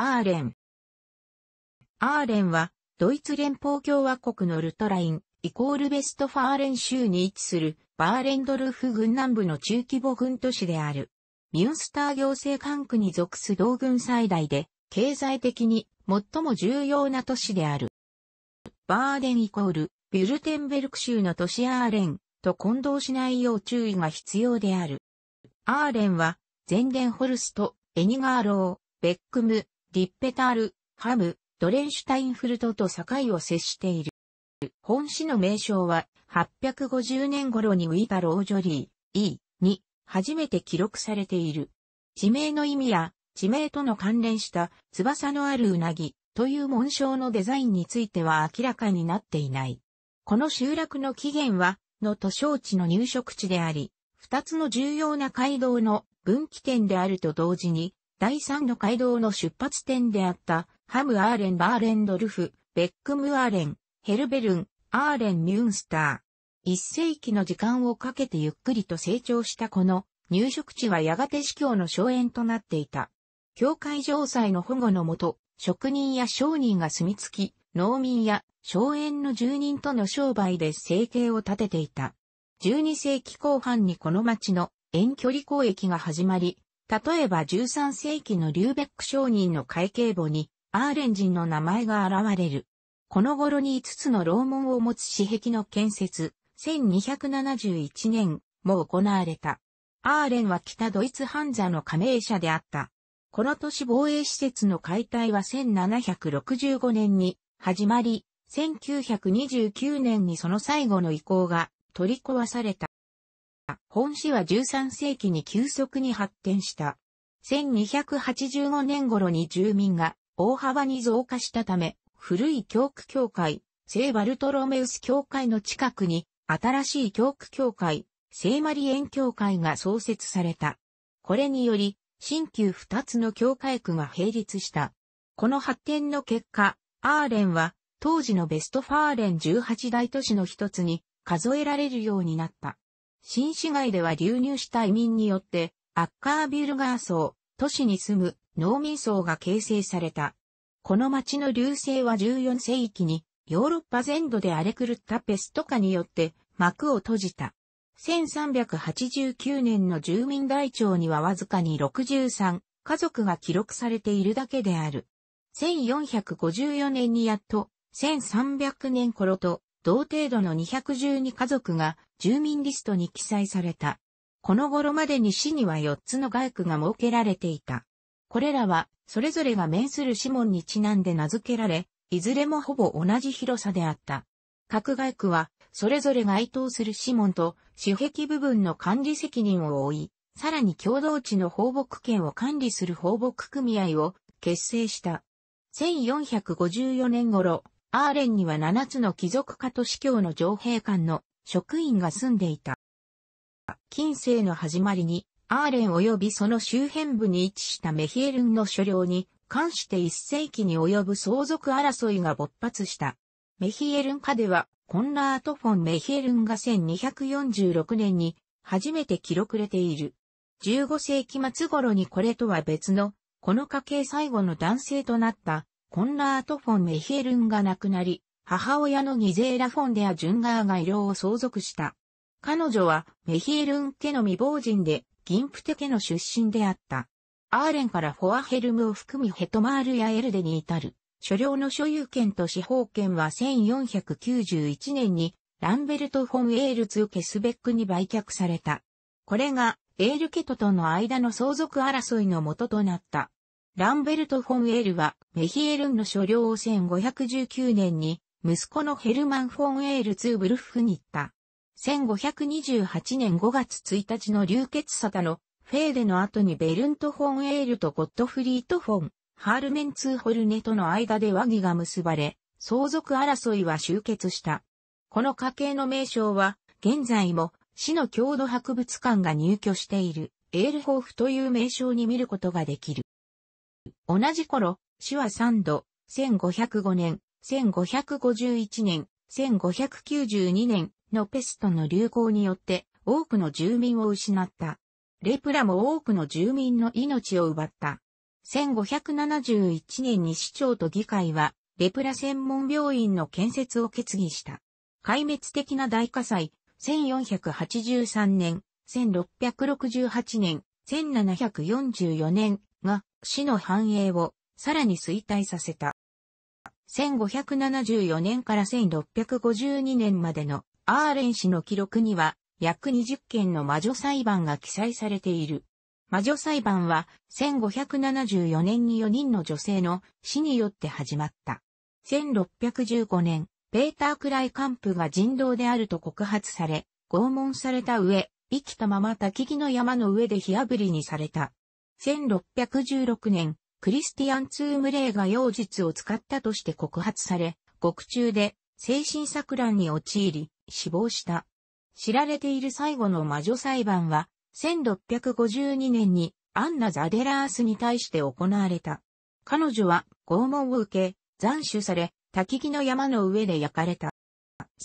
アーレン。アーレンは、ドイツ連邦共和国のルトライン、イコールベストファーレン州に位置する、バーレンドルフ軍南部の中規模軍都市である。ミュンスター行政管区に属す同軍最大で、経済的に最も重要な都市である。バーレンイコール、ビュルテンベルク州の都市アーレンと混同しないよう注意が必要である。アーレンは、ゼンデンホルスト、エニガーロー、ベックム、ディッペタール、ハム、ドレンシュタインフルトと境を接している。本市の名称は、850年頃にウィバロージョリー、E に初めて記録されている。地名の意味や、地名との関連した翼のあるうなぎという紋章のデザインについては明らかになっていない。この集落の起源は、の都省地の入植地であり、二つの重要な街道の分岐点であると同時に、第三の街道の出発点であった、ハム・アーレン・バーレンドルフ、ベックム・アーレン、ヘルベルン、アーレン・ミュンスター。一世紀の時間をかけてゆっくりと成長したこの入植地はやがて司教の荘園となっていた。教会城塞の保護のもと、職人や商人が住み着き、農民や荘園の住人との商売で生計を立てていた。12世紀後半にこの町の遠距離交易が始まり、例えば13世紀のリューベック商人の会計簿に、アーレン人の名前が現れる。この頃に5つの楼門を持つ私壁の建設、1271年も行われた。アーレンは北ドイツハンザの加盟者であった。この年防衛施設の解体は1765年に始まり、1929年にその最後の遺構が取り壊された。本市は13世紀に急速に発展した。1285年頃に住民が大幅に増加したため、古い教区教会、聖バルトロメウス教会の近くに、新しい教区教会、聖マリエン教会が創設された。これにより、新旧二つの教会区が並立した。この発展の結果、アーレンは、当時のベストファーレン18大都市の一つに数えられるようになった。新市街では流入した移民によって、アッカービルガー層、都市に住む農民層が形成された。この町の流星は14世紀にヨーロッパ全土で荒れ狂ったペスト化によって幕を閉じた。1389年の住民台帳にはわずかに63家族が記録されているだけである。1454年にやっと1300年頃と同程度の212家族が住民リストに記載された。この頃までに市には4つの街区が設けられていた。これらは、それぞれが面する市門にちなんで名付けられ、いずれもほぼ同じ広さであった。各外区は、それぞれ該当する市門と、主壁部分の管理責任を負い、さらに共同地の放牧権を管理する放牧組合を結成した。1454年頃、アーレンには7つの貴族家と司教の上兵官の職員が住んでいた。近世の始まりに、アーレン及びその周辺部に位置したメヒエルンの所領に関して1世紀に及ぶ相続争いが勃発した。メヒエルン家では、コンラート・フォン・メヒエルンが1246年に初めて記録れている。15世紀末頃にこれとは別の、この家系最後の男性となったコンラート・フォン・メヒエルンが亡くなり、母親のギゼーラ・フォンデア・ジュンガーが医療を相続した。彼女はメヒエルン家の未亡人で、ギンプテ家の出身であった。アーレンからフォアヘルムを含みヘトマールやエルデに至る、所領の所有権と司法権は1491年にランベルト・フォン・エールツ・ケスベックに売却された。これがエール家ととの間の相続争いの元となった。ランベルト・フォン・エールは、メヒエルンの所領を1519年に、息子のヘルマン・フォン・エール・ツーブルフに行った。1528年5月1日の流血沙汰のフェーデの後にベルント・フォン・エールとゴッドフリート・フォン、ハールメンツー・ホルネとの間で和議が結ばれ、相続争いは終結した。この家系の名称は、現在も、市の郷土博物館が入居している、エールホーフという名称に見ることができる。同じ頃、死は3度、1505年、1551年、1592年のペストの流行によって多くの住民を失った。レプラも多くの住民の命を奪った。1571年に市長と議会は、レプラ専門病院の建設を決議した。壊滅的な大火災、1483年、1668年、1744年が、死の繁栄を、さらに衰退させた。1574年から1652年までのアーレン氏の記録には約20件の魔女裁判が記載されている。魔女裁判は1574年に4人の女性の死によって始まった。1615年、ペーター・クライカンプが人道であると告発され、拷問された上、生きたまま焚き木の山の上で火炙りにされた。1616年、クリスティアン・ツームレイが妖術を使ったとして告発され、獄中で精神錯乱に陥り、死亡した。知られている最後の魔女裁判は、1652年にアンナ・ザデラースに対して行われた。彼女は拷問を受け、斬首され、焚木の山の上で焼かれた。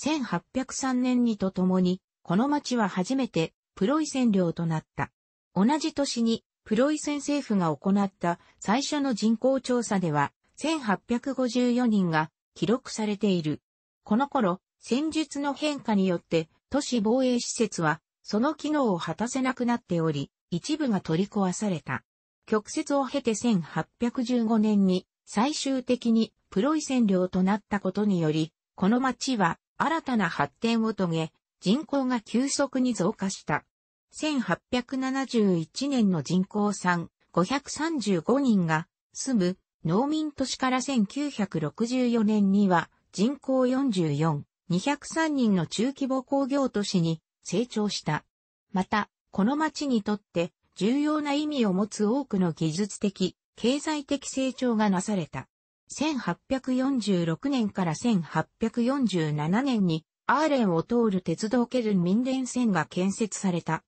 1803年にとともに、この町は初めてプロイセン領となった。同じ年にプロイセン政府が行った最初の人口調査では、1854人が記録されている。この頃、戦術の変化によって都市防衛施設はその機能を果たせなくなっており、一部が取り壊された。曲折を経て1815年に最終的にプロイセン領となったことにより、この町は新たな発展を遂げ、人口が急速に増加した。1871年の人口3535人が住む農民都市から1964年には人口44、203人の中規模工業都市に成長した。また、この町にとって重要な意味を持つ多くの技術的、経済的成長がなされた。1846年から1847年にアーレンを通る鉄道ケルン民連線が建設された。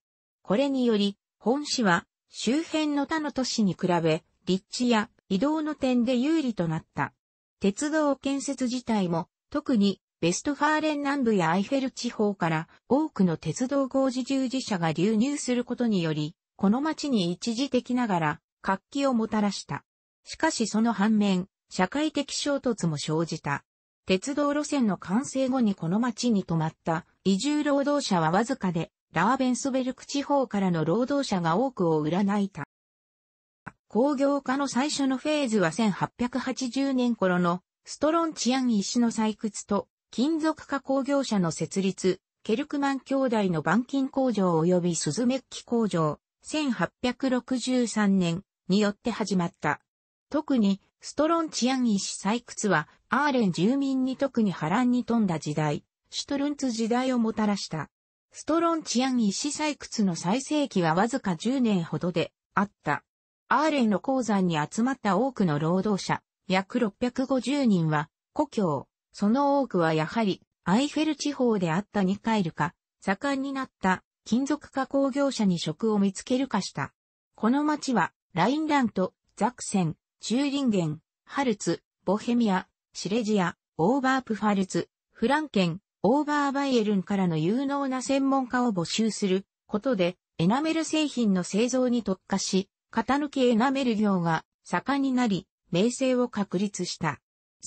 これにより、本市は周辺の他の都市に比べ、立地や移動の点で有利となった。鉄道建設自体も、特にベストファーレン南部やアイフェル地方から多くの鉄道工事従事者が流入することにより、この町に一時的ながら活気をもたらした。しかしその反面、社会的衝突も生じた。鉄道路線の完成後にこの町に泊まった移住労働者はわずかでラーベンスベルク地方からの労働者が多くを占いた。工業化の最初のフェーズは1880年頃のストロンチアン石の採掘と金属化工業者の設立、ケルクマン兄弟の板金工場及びスズメッキ工場、1863年によって始まった。特にストロンチアン石採掘はアーレン住民に特に波乱に富んだ時代、シュトルンツ時代をもたらした。ストロンチアン石採掘の最盛期はわずか10年ほどであった。アーレンの鉱山に集まった多くの労働者、約650人は、故郷、その多くはやはり、アイフェル地方であったニカイルか、盛んになった金属加工業者に職を見つけるかした。この町は、ラインラント、ザクセン、チューリンゲン、ハルツ、ボヘミア、シレジア、オーバープファルツ、フランケン、オーバーバイエルンからの有能な専門家を募集することで、エナメル製品の製造に特化し、型抜きエナメル業が盛んになり、名声を確立した。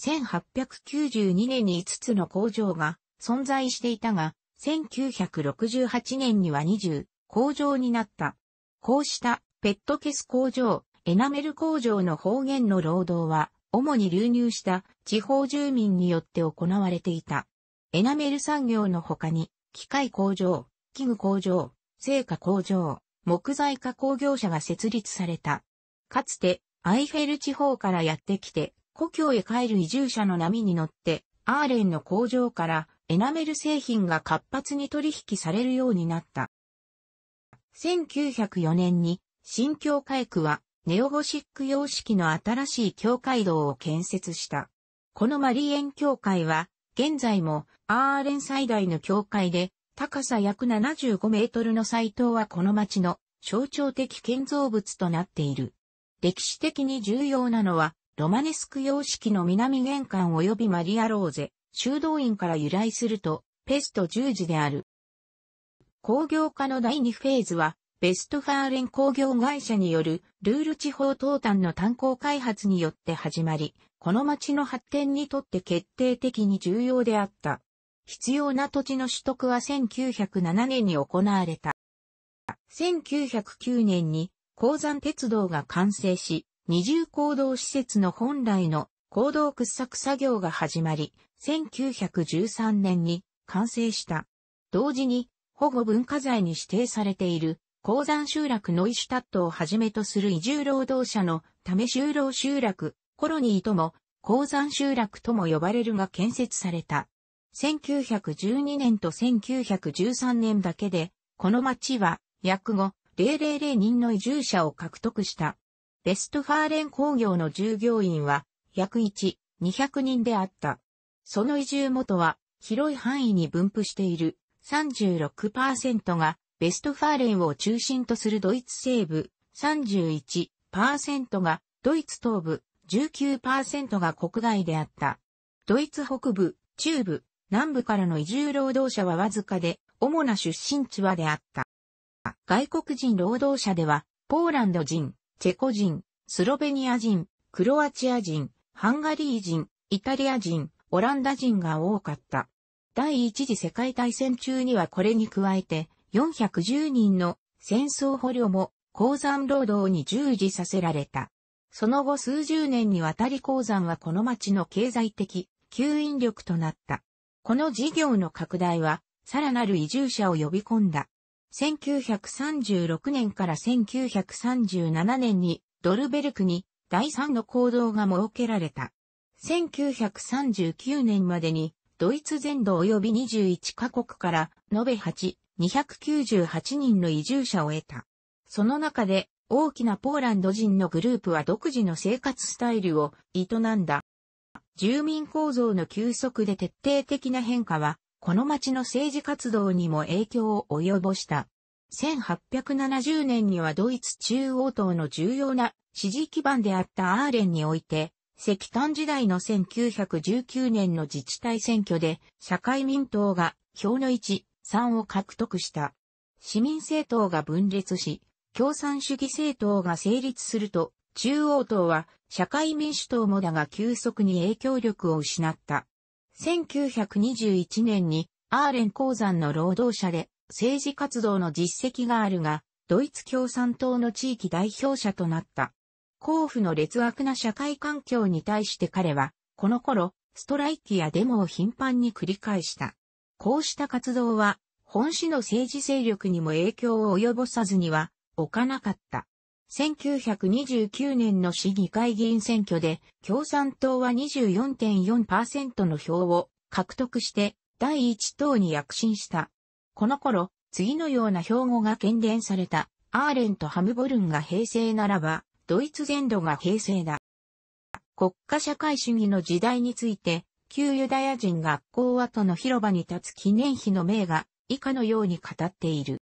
1892年に5つの工場が存在していたが、1968年には20工場になった。こうしたペットケス工場、エナメル工場の方言の労働は、主に流入した地方住民によって行われていた。エナメル産業の他に、機械工場、器具工場、製菓工場、木材加工業者が設立された。かつて、アイフェル地方からやってきて、故郷へ帰る移住者の波に乗って、アーレンの工場からエナメル製品が活発に取引されるようになった。1904年に新教会区はネオゴシック様式の新しい教会堂を建設した。このマリエン教会は現在もアーレン最大の教会で、高さ約75メートルの祭塔はこの町の象徴的建造物となっている。歴史的に重要なのは、ロマネスク様式の南玄関及びマリアローゼ、修道院から由来すると、ペスト十字である。工業化の第2フェーズは、ベストファーレン工業会社によるルール地方東端の炭鉱開発によって始まり、この町の発展にとって決定的に重要であった。必要な土地の取得は1907年に行われた。1909年に鉱山鉄道が完成し、二重行動施設の本来の行動掘削作業が始まり、1913年に完成した。同時に保護文化財に指定されている鉱山集落ノイシュタットをはじめとする移住労働者のため就労集落、コロニーとも、鉱山集落とも呼ばれるが建設された。1912年と1913年だけで、この町は約5,000人の移住者を獲得した。ベストファーレン工業の従業員は約1,200人であった。その移住元は広い範囲に分布している36%がベストファーレンを中心とするドイツ西部31%が、ドイツ東部19%が国外であった。ドイツ北部、中部、南部からの移住労働者はわずかで、主な出身地はであった。外国人労働者では、ポーランド人、チェコ人、スロベニア人、クロアチア人、ハンガリー人、イタリア人、オランダ人が多かった。第一次世界大戦中にはこれに加えて、410人の戦争捕虜も鉱山労働に従事させられた。その後数十年にわたり鉱山はこの町の経済的吸引力となった。この事業の拡大は、さらなる移住者を呼び込んだ。1936年から1937年にドルベルクに第3の行動が設けられた。1939年までにドイツ全土及び21カ国から延べ8 298人の移住者を得た。その中で大きなポーランド人のグループは独自の生活スタイルを営んだ。住民構造の急速で徹底的な変化は、この町の政治活動にも影響を及ぼした。1870年にはドイツ中央党の重要な支持基盤であったアーレンにおいて、石炭時代の1919年の自治体選挙で社会民党が票の1、3を獲得した。市民政党が分裂し、共産主義政党が成立すると、中央党は社会民主党もだが急速に影響力を失った。1921年にアーレン鉱山の労働者で政治活動の実績があるが、ドイツ共産党の地域代表者となった。甲府の劣悪な社会環境に対して彼は、この頃、ストライキやデモを頻繁に繰り返した。こうした活動は、本市の政治勢力にも影響を及ぼさずには、置かなかった。1929年の市議会議員選挙で、共産党は24.4%の票を獲得して、第一党に躍進した。この頃、次のような標語が喧伝された、アーレンとハムボルンが平成ならば、ドイツ全土が平成だ。国家社会主義の時代について、旧ユダヤ人学校跡の広場に立つ記念碑の名が以下のように語っている。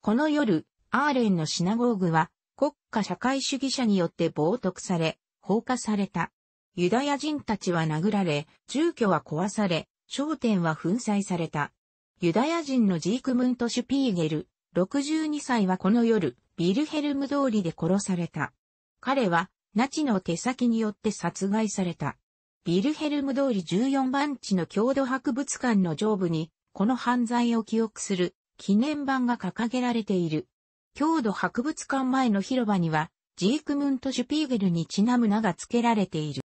この夜、アーレンのシナゴーグは国家社会主義者によって冒涜され、放火された。ユダヤ人たちは殴られ、住居は壊され、商店は粉砕された。ユダヤ人のジークムント・シュピーゲル、62歳はこの夜、ビルヘルム通りで殺された。彼は、ナチの手先によって殺害された。ビルヘルム通り14番地の郷土博物館の上部に、この犯罪を記憶する記念版が掲げられている。郷土博物館前の広場には、ジークムント・シュピーゲルにちなむ名が付けられている。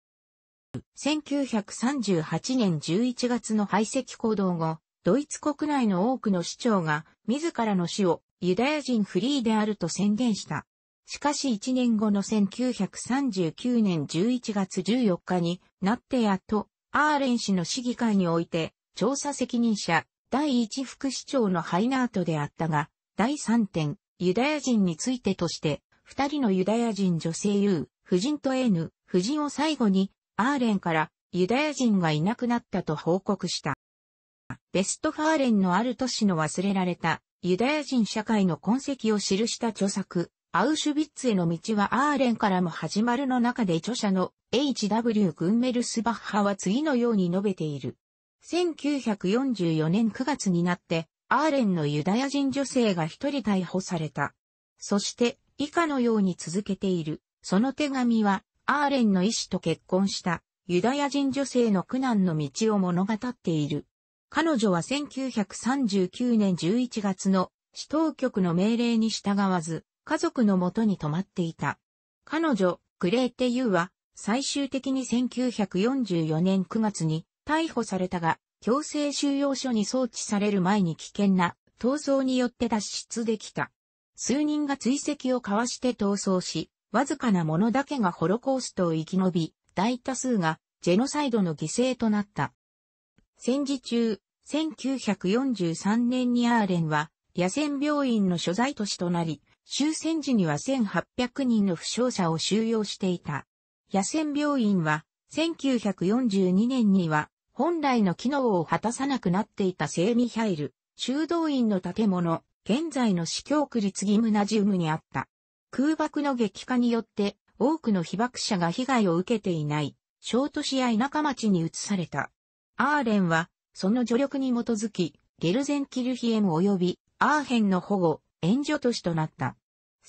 1938年11月の排斥行動後、ドイツ国内の多くの市長が自らの死をユダヤ人フリーであると宣言した。しかし1年後の1939年11月14日になってやっと、アーレン氏の市議会において、調査責任者、第一副市長のハイナートであったが、第3点、ユダヤ人についてとして、二人のユダヤ人女性 U、夫人と N、夫人を最後に、アーレンからユダヤ人がいなくなったと報告した。ベストファーレンのある都市の忘れられたユダヤ人社会の痕跡を記した著作、アウシュビッツへの道はアーレンからも始まるの中で著者の H.W. グンメルスバッハは次のように述べている。1944年9月になって、アーレンのユダヤ人女性が一人逮捕された。そして、以下のように続けている。その手紙は、アーレンの医師と結婚したユダヤ人女性の苦難の道を物語っている。彼女は1939年11月の市当局の命令に従わず、家族のもとに泊まっていた。彼女、クレーテユーは、最終的に1944年9月に逮捕されたが、強制収容所に送致される前に危険な逃走によって脱出できた。数人が追跡を交わして逃走し、わずかな者だけがホロコーストを生き延び、大多数がジェノサイドの犠牲となった。戦時中、1943年にアーレンは野戦病院の所在都市となり、終戦時には1800人の負傷者を収容していた。野戦病院は、1942年には、本来の機能を果たさなくなっていた聖ミハイル、修道院の建物、現在の市教区立ギムナジウムにあった。空爆の激化によって、多くの被爆者が被害を受けていない、小都市や田舎町に移された。アーレンは、その助力に基づき、ゲルゼンキルヒエム及び、アーヘンの保護、援助都市となった。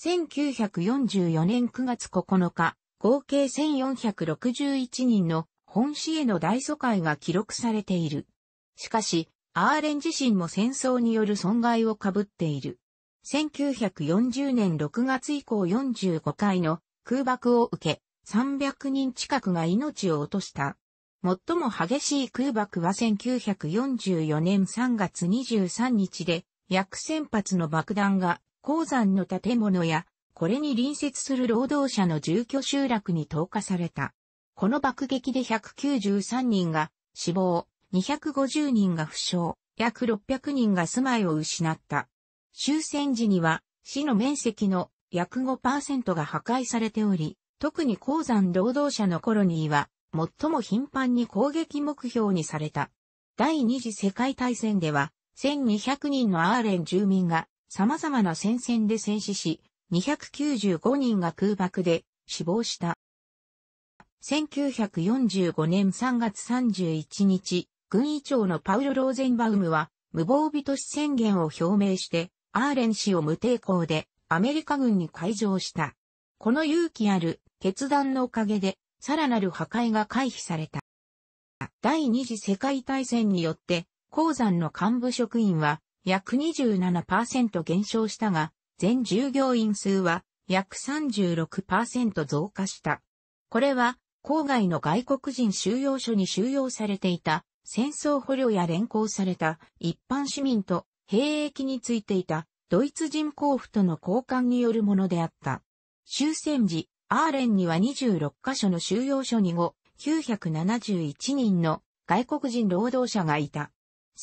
1944年9月9日、合計1461人の本市への大疎開が記録されている。しかし、アーレン自身も戦争による損害を被っている。1940年6月以降45回の空爆を受け、300人近くが命を落とした。最も激しい空爆は1944年3月23日で、約1000発の爆弾が鉱山の建物や、これに隣接する労働者の住居集落に投下された。この爆撃で193人が死亡、250人が負傷、約600人が住まいを失った。終戦時には、市の面積の約5%が破壊されており、特に鉱山労働者のコロニーは、最も頻繁に攻撃目標にされた。第二次世界大戦では、1200人のアーレン住民が様々な戦線で戦死し、295人が空爆で死亡した。1945年3月31日、軍医長のパウロ・ローゼンバウムは、無防備都市宣言を表明して、アーレン氏を無抵抗でアメリカ軍に会場した。この勇気ある決断のおかげで、さらなる破壊が回避された。第二次世界大戦によって、鉱山の幹部職員は約27%減少したが、全従業員数は約36%増加した。これは、郊外の外国人収容所に収容されていた戦争捕虜や連行された一般市民と兵役についていたドイツ人交付との交換によるものであった。終戦時、アーレンには26カ所の収容所に後、971人の外国人労働者がいた。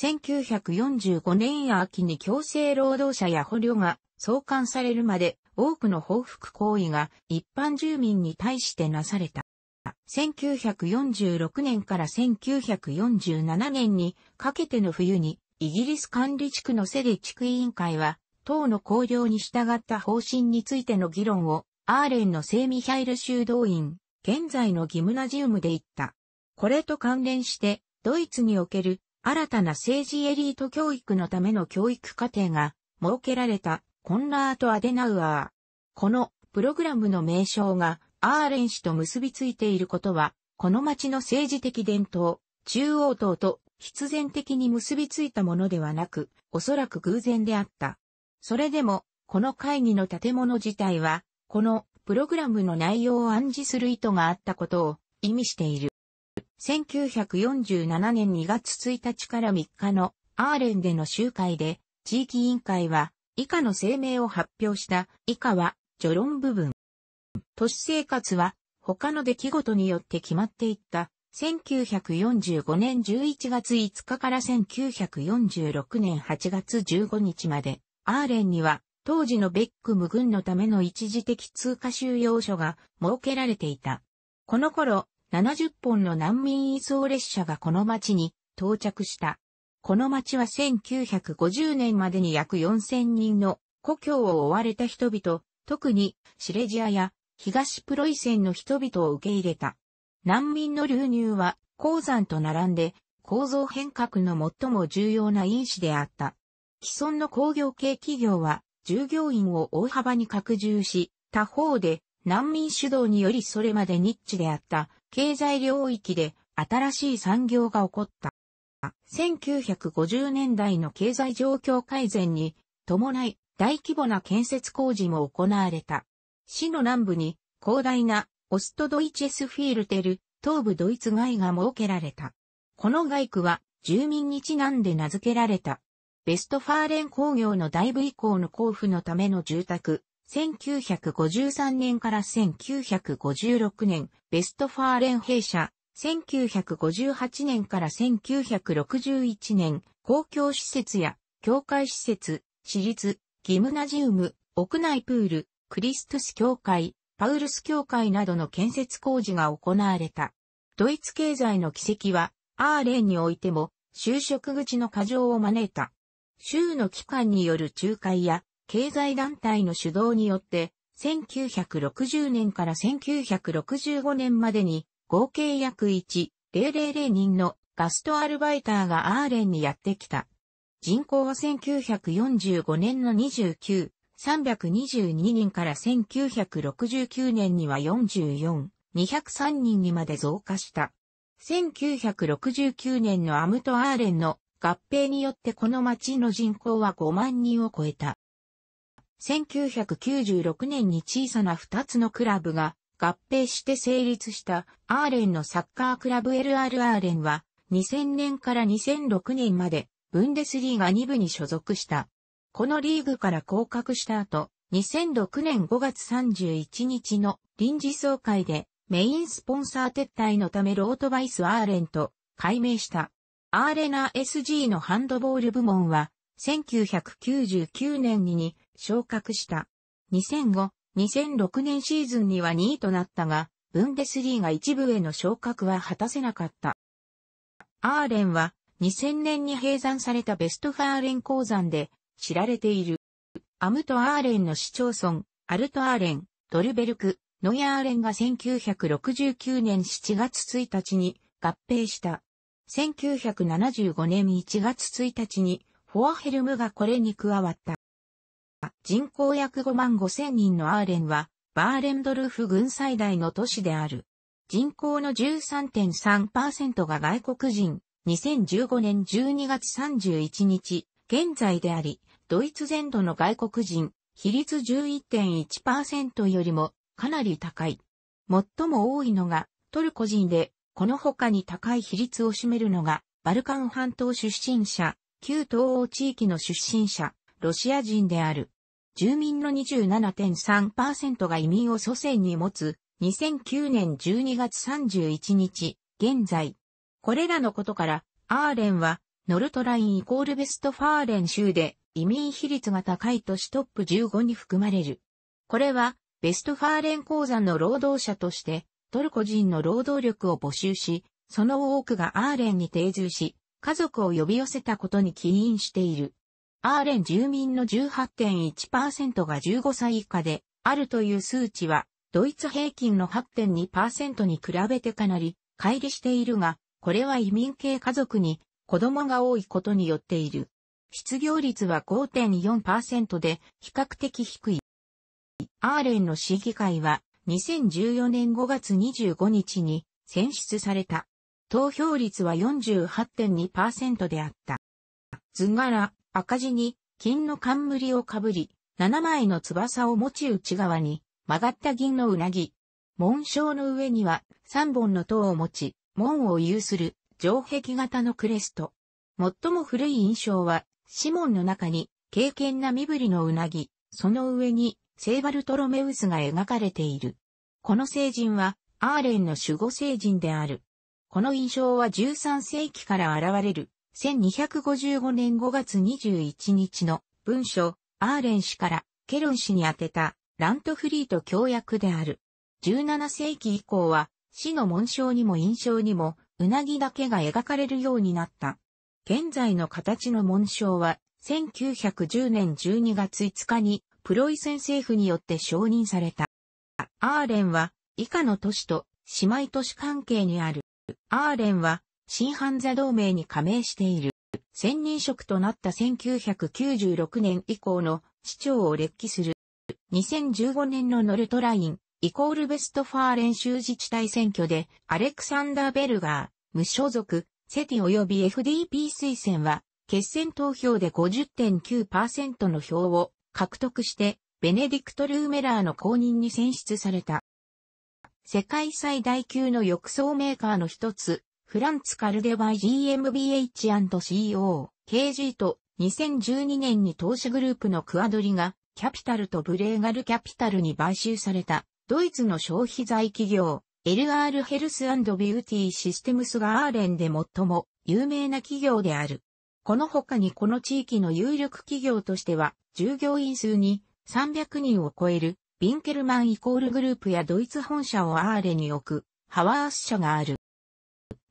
1945年秋に強制労働者や捕虜が送還されるまで多くの報復行為が一般住民に対してなされた。1946年から1947年にかけての冬にイギリス管理地区のセデ地区委員会は党の綱領に従った方針についての議論をアーレンの聖ミヒャイル修道院、現在のギムナジウムで言った。これと関連してドイツにおける新たな政治エリート教育のための教育課程が設けられたコンラート・アデナウアー。このプログラムの名称がアーレン氏と結びついていることは、この町の政治的伝統、中央党と必然的に結びついたものではなく、おそらく偶然であった。それでも、この会議の建物自体は、このプログラムの内容を暗示する意図があったことを意味している。1947年2月1日から3日のアーレンでの集会で、地域委員会は以下の声明を発表した以下は序論部分。都市生活は他の出来事によって決まっていった。1945年11月5日から1946年8月15日まで、アーレンには当時のベックム軍のための一時的通過収容所が設けられていた。この頃、70本の難民移送列車がこの町に到着した。この町は1950年までに約4000人の故郷を追われた人々、特にシレジアや東プロイセンの人々を受け入れた。難民の流入は鉱山と並んで構造変革の最も重要な因子であった。既存の工業系企業は従業員を大幅に拡充し、他方で難民主導によりそれまでニッチであった経済領域で新しい産業が起こった。1950年代の経済状況改善に伴い大規模な建設工事も行われた。市の南部に広大なオストドイチェスフィールテル東部ドイツ街が設けられた。この街区は住民にちなんで名付けられた。ベストファーレン工業の大部以降の交付のための住宅、1953年から1956年、ベストファーレン兵舎、1958年から1961年、公共施設や、教会施設、私立、ギムナジウム、屋内プール、クリストス教会、パウルス教会などの建設工事が行われた。ドイツ経済の奇跡は、アーレンにおいても、就職口の過剰を招いた。州の機関による仲介や、経済団体の主導によって、1960年から1965年までに合計約1,000人のガストアルバイターがアーレンにやってきた。人口は1945年の29、322人から1969年には44、203人にまで増加した。1969年のアムトアーレンの合併によってこの町の人口は5万人を超えた。1996年に小さな2つのクラブが合併して成立したアーレンのサッカークラブ LR アーレンは2000年から2006年までブンデスリーガ2部に所属した。このリーグから降格した後、2006年5月31日の臨時総会でメインスポンサー撤退のためロートバイスアーレンと改名した。アーレナ SG のハンドボール部門は1999年に昇格した。2005、2006年シーズンには2位となったが、ブンデスリーが一部への昇格は果たせなかった。アーレンは2000年に閉山されたベストファーレン鉱山で知られている。アムト・アーレンの市町村、アルト・アーレン、ドルベルク、ノイ・アーレンが1969年7月1日に合併した。1975年1月1日にフォアヘルムがこれに加わった。人口約5万5千人のアーレンは、バーレンドルフ軍最大の都市である。人口の13.3%が外国人、2015年12月31日、現在であり、ドイツ全土の外国人、比率11.1%よりもかなり高い。最も多いのがトルコ人で、この他に高い比率を占めるのが、バルカン半島出身者、旧東欧地域の出身者、ロシア人である。住民の27.3%が移民を祖先に持つ、2009年12月31日、現在。これらのことから、アーレンは、ノルトラインイコールベストファーレン州で移民比率が高い都市トップ15に含まれる。これは、ベストファーレン鉱山の労働者として、トルコ人の労働力を募集し、その多くがアーレンに定住し、家族を呼び寄せたことに起因している。アーレン住民の18.1%が15歳以下であるという数値は、ドイツ平均の8.2%に比べてかなり乖離しているが、これは移民系家族に子供が多いことによっている。失業率は5.4%で比較的低い。アーレンの市議会は2014年5月25日に選出された。投票率は48.2%であった。図柄、赤地に金の冠をかぶり、七枚の翼を持ち内側に曲がった銀のうなぎ。紋章の上には三本の塔を持ち、門を有する城壁型のクレスト。最も古い印象は、指紋の中に、敬虔な身振りのうなぎ、その上に、聖バルトロメウスが描かれている。この聖人は、アーレンの守護聖人である。この印象は13世紀から現れる、1255年5月21日の文書、アーレン氏からケロン氏に宛てたラントフリート協約である。17世紀以降は、死の紋章にも印象にも、うなぎだけが描かれるようになった。現在の形の紋章は、1910年12月5日に、プロイセン政府によって承認された。アーレンは、以下の都市と姉妹都市関係にある。アーレンは、新犯罪同盟に加盟している。専任職となった1996年以降の市長を列記する。2015年のノルトライン、イコールベストファー練習自治体選挙で、アレクサンダー・ベルガー、無所属、セティ及び FDP 推薦は、決選投票で50.9%の票を獲得して、ベネディクト・ルーメラーの公認に選出された。世界最大級の浴槽メーカーの一つ、フランツ・カルデバ GmbH&CO、KG と2012年に投資グループのクアドリが、キャピタルとブレーガルキャピタルに買収された、ドイツの消費財企業、LR ヘルスビューティーシステムスがアーレンで最も有名な企業である。この他にこの地域の有力企業としては、従業員数に300人を超える、ビンケルマンイコールグループやドイツ本社をアーレに置く、ハワース社がある。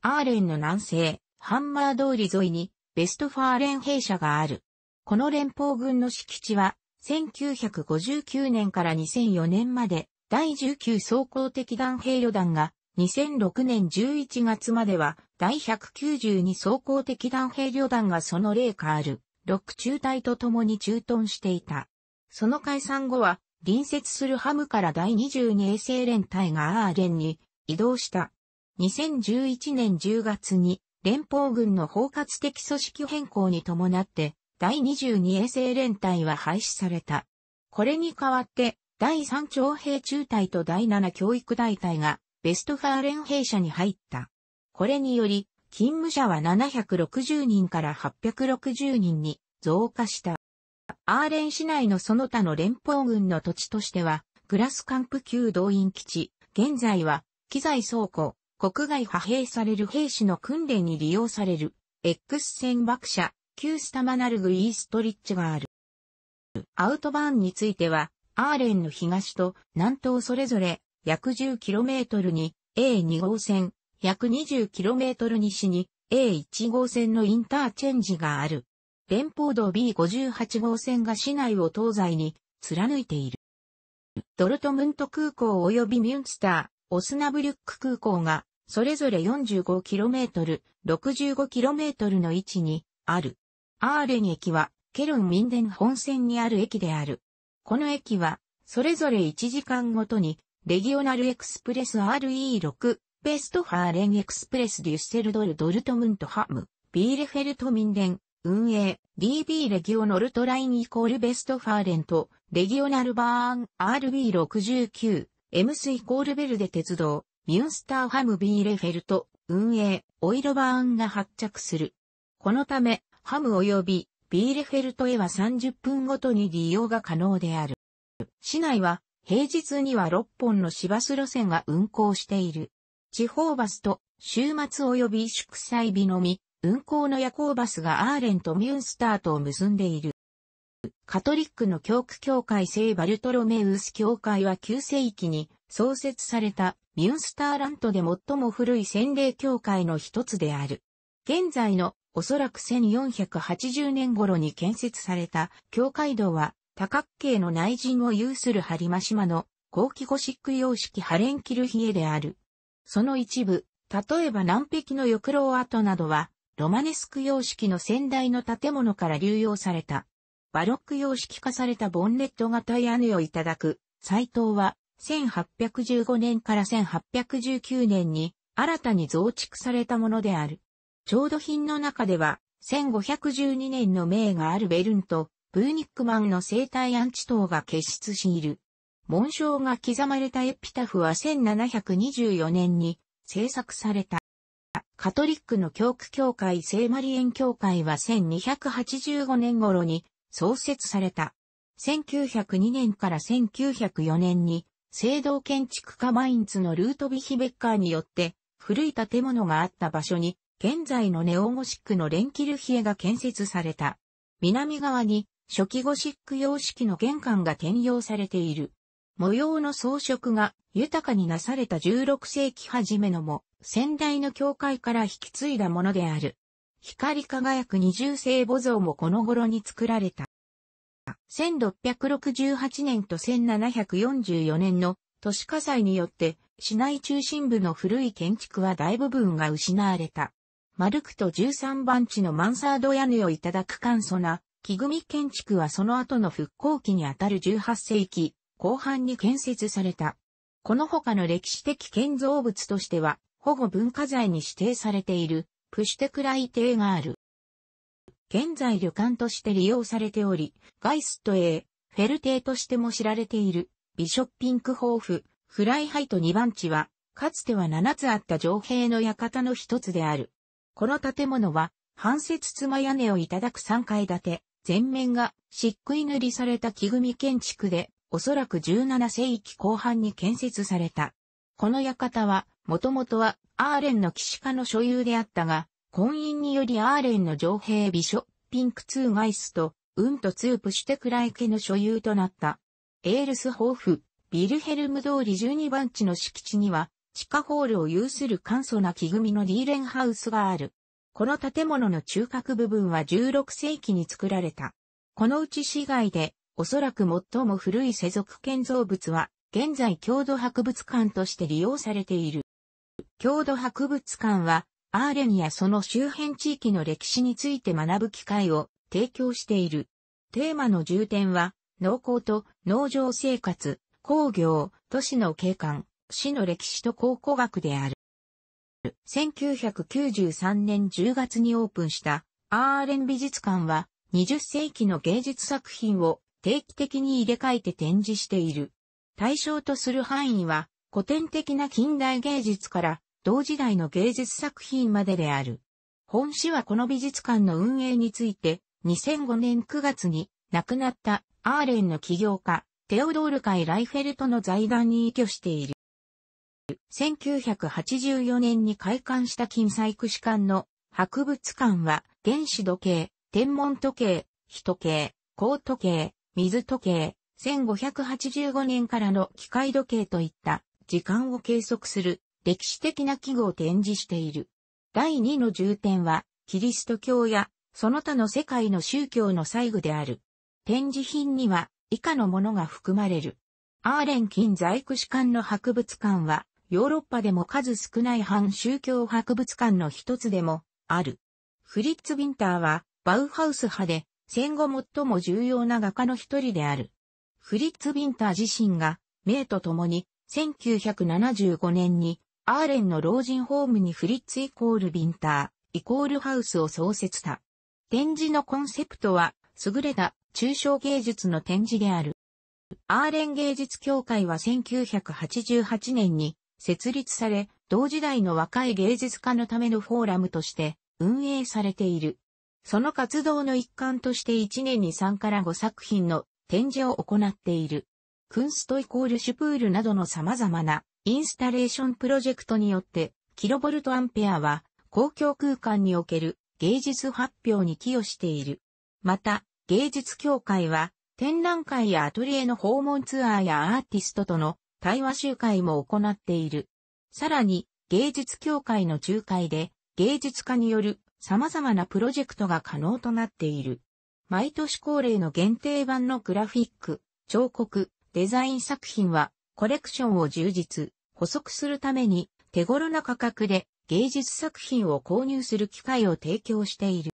アーレンの南西、ハンマー通り沿いに、ベストファーレン兵舎がある。この連邦軍の敷地は、1959年から2004年まで、第19装甲的弾兵旅団が、2006年11月までは、第192装甲的弾兵旅団がその例下ある、6中隊と共に駐屯していた。その解散後は、隣接するハムから第22衛星連隊がアーレンに移動した。2011年10月に連邦軍の包括的組織変更に伴って第22衛星連隊は廃止された。これに代わって第3徴兵中隊と第7教育大隊がベストファーレン兵舎に入った。これにより勤務者は760人から860人に増加した。アーレン市内のその他の連邦軍の土地としては、グラスカンプ級動員基地、現在は機材倉庫、国外派兵される兵士の訓練に利用される、X 戦爆車、旧スタマナルグイーストリッチがある。アウトバーンについては、アーレンの東と南東それぞれ約 10km に A2 号線、約 20km 西に A1 号線のインターチェンジがある。連邦道 B58 号線が市内を東西に貫いている。ドルトムント空港及びミュンスター、オスナブリュック空港がそれぞれ 45km、65km の位置にある。アーレン駅は、ケロンミンデン本線にある駅である。この駅は、それぞれ1時間ごとに、レギオナルエクスプレス RE6、ベストファーレンエクスプレスデュッセルドルドルトムントハム、ビーレフェルトミンデン、運営、DB レギオノルトラインイコールベストファーレンと、レギオナルバーン RB69、m ムスイコールベルデ鉄道、ミュンスターハム・ビーレフェルト、運営、オイルバーンが発着する。このため、ハム及びビーレフェルトへは30分ごとに利用が可能である。市内は平日には6本の市バス路線が運行している。地方バスと週末及び祝祭日のみ、運行の夜行バスがアーレンとミュンスターとを結んでいる。カトリックの教区協会聖バルトロメウス教会は旧世紀に創設されたミュンスターラントで最も古い洗礼教会の一つである。現在のおそらく1480年頃に建設された教会堂は多角形の内陣を有する播磨島の後期ゴシック様式ハレンキルヒエである。その一部、例えば南壁の浴廊跡などは、ロマネスク様式の先代の建物から流用された。バロック様式化されたボンネット型屋根をいただく、斎藤は、1815年から1819年に新たに増築されたものである。調度品の中では、1512年の名があるベルンと、ブーニックマンの生体アンチ等が結出している。紋章が刻まれたエピタフは1724年に制作された。カトリックの教区協会聖マリエン協会は1285年頃に創設された。1902年から1904年に制堂建築家マインツのルートビヒベッカーによって、古い建物があった場所に、現在のネオゴシックのレンキルヒエが建設された。南側に、初期ゴシック様式の玄関が転用されている。模様の装飾が豊かになされた16世紀初めのも、先代の教会から引き継いだものである。光り輝く二重聖母像もこの頃に作られた。1668年と1744年の都市火災によって市内中心部の古い建築は大部分が失われた。丸くと13番地のマンサード屋根をいただく簡素な木組建築はその後の復興期にあたる18世紀後半に建設された。この他の歴史的建造物としては保護文化財に指定されているプシュテクライ邸がある。現在旅館として利用されており、ガイスト A、フェルテーとしても知られている、ビショッピンクホーフ、フライハイト2番地は、かつては7つあった城兵の館の一つである。この建物は、半節妻屋根をいただく3階建て、全面が漆喰塗りされた木組建築で、おそらく17世紀後半に建設された。この館は、もともとはアーレンの騎士家の所有であったが、婚姻によりアーレンの上兵美書、ピンクツーガイスと、ウンとツープシュテクライ家の所有となった。エールスホーフ、ビルヘルム通り12番地の敷地には、地下ホールを有する簡素な木組のディーレンハウスがある。この建物の中核部分は16世紀に作られた。このうち市外で、おそらく最も古い世俗建造物は、現在郷土博物館として利用されている。郷土博物館は、アーレンやその周辺地域の歴史について学ぶ機会を提供している。テーマの重点は、農耕と農場生活、工業、都市の景観、市の歴史と考古学である。1993年10月にオープンしたアーレン美術館は20世紀の芸術作品を定期的に入れ替えて展示している。対象とする範囲は古典的な近代芸術から同時代の芸術作品までである。本市はこの美術館の運営について、2005年9月に亡くなったアーレンの起業家、テオドール・カイ・ライフェルトの財団に依拠している。1984年に開館した金細工士館の博物館は原子時計、天文時計、火時計、高時計、水時計、1585年からの機械時計といった時間を計測する歴史的な記号を展示している。第2の重点は、キリスト教や、その他の世界の宗教の細具である。展示品には、以下のものが含まれる。アーレン近在区士館の博物館は、ヨーロッパでも数少ない反宗教博物館の一つでも、ある。フリッツ・ヴィンターは、バウハウス派で、戦後最も重要な画家の一人である。フリッツ・ヴィンター自身が、名と共に、1975年にアーレンの老人ホームにフリッツイコールビンター、イコールハウスを創設した。展示のコンセプトは、優れた抽象芸術の展示である。アーレン芸術協会は1988年に設立され、同時代の若い芸術家のためのフォーラムとして運営されている。その活動の一環として1年に3から5作品の展示を行っている。クンストイコールシュプールなどの様々なインスタレーションプロジェクトによって、キロボルトアンペアは、公共空間における芸術発表に寄与している。また、芸術協会は、展覧会やアトリエの訪問ツアーやアーティストとの対話集会も行っている。さらに、芸術協会の仲介で、芸術家による様々なプロジェクトが可能となっている。毎年恒例の限定版のグラフィック、彫刻、デザイン作品はコレクションを充実、補足するために手頃な価格で芸術作品を購入する機会を提供している。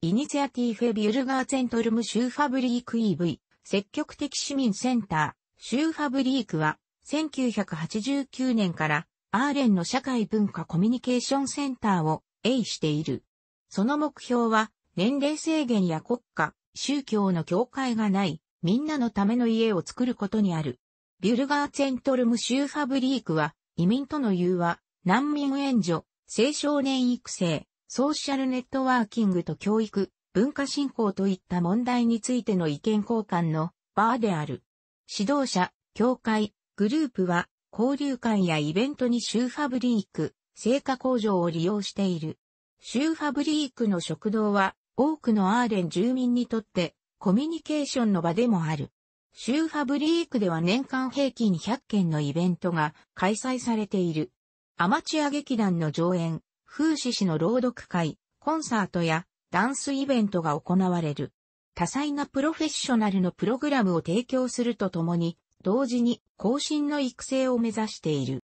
イニシアティフェビュルガーゼントルムシューファブリーク EV 積極的市民センターシューファブリークは1989年からアーレンの社会文化コミュニケーションセンターを A している。その目標は年齢制限や国家、宗教の境界がないみんなのための家を作ることにある。ビュルガーセントルム州ファブリークは、移民との融和、難民援助、青少年育成、ソーシャルネットワーキングと教育、文化振興といった問題についての意見交換の場である。指導者、協会、グループは、交流会やイベントに州ファブリーク、成果工場を利用している。州ファブリークの食堂は、多くのアーレン住民にとって、コミュニケーションの場でもある。シューファブリークでは年間平均100件のイベントが開催されている。アマチュア劇団の上演、風刺師の朗読会、コンサートやダンスイベントが行われる。多彩なプロフェッショナルのプログラムを提供するとともに、同時に更新の育成を目指している。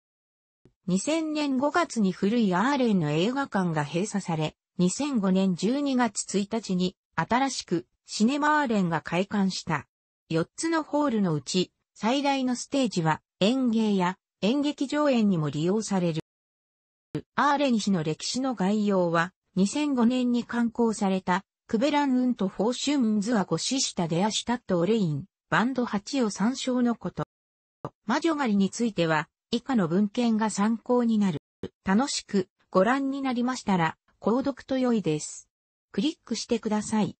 2000年5月に古いアーレンの映画館が閉鎖され、2005年12月1日に新しくシネマアーレンが開館した。4つのホールのうち、最大のステージは演芸や演劇上演にも利用される。アーレニ市の歴史の概要は、2005年に刊行された、クベランウンとフォーシュンズはゴシシタデアシタットオレイン、バンド8を参照のこと。魔女狩りについては、以下の文献が参考になる。楽しくご覧になりましたら、購読と良いです。クリックしてください。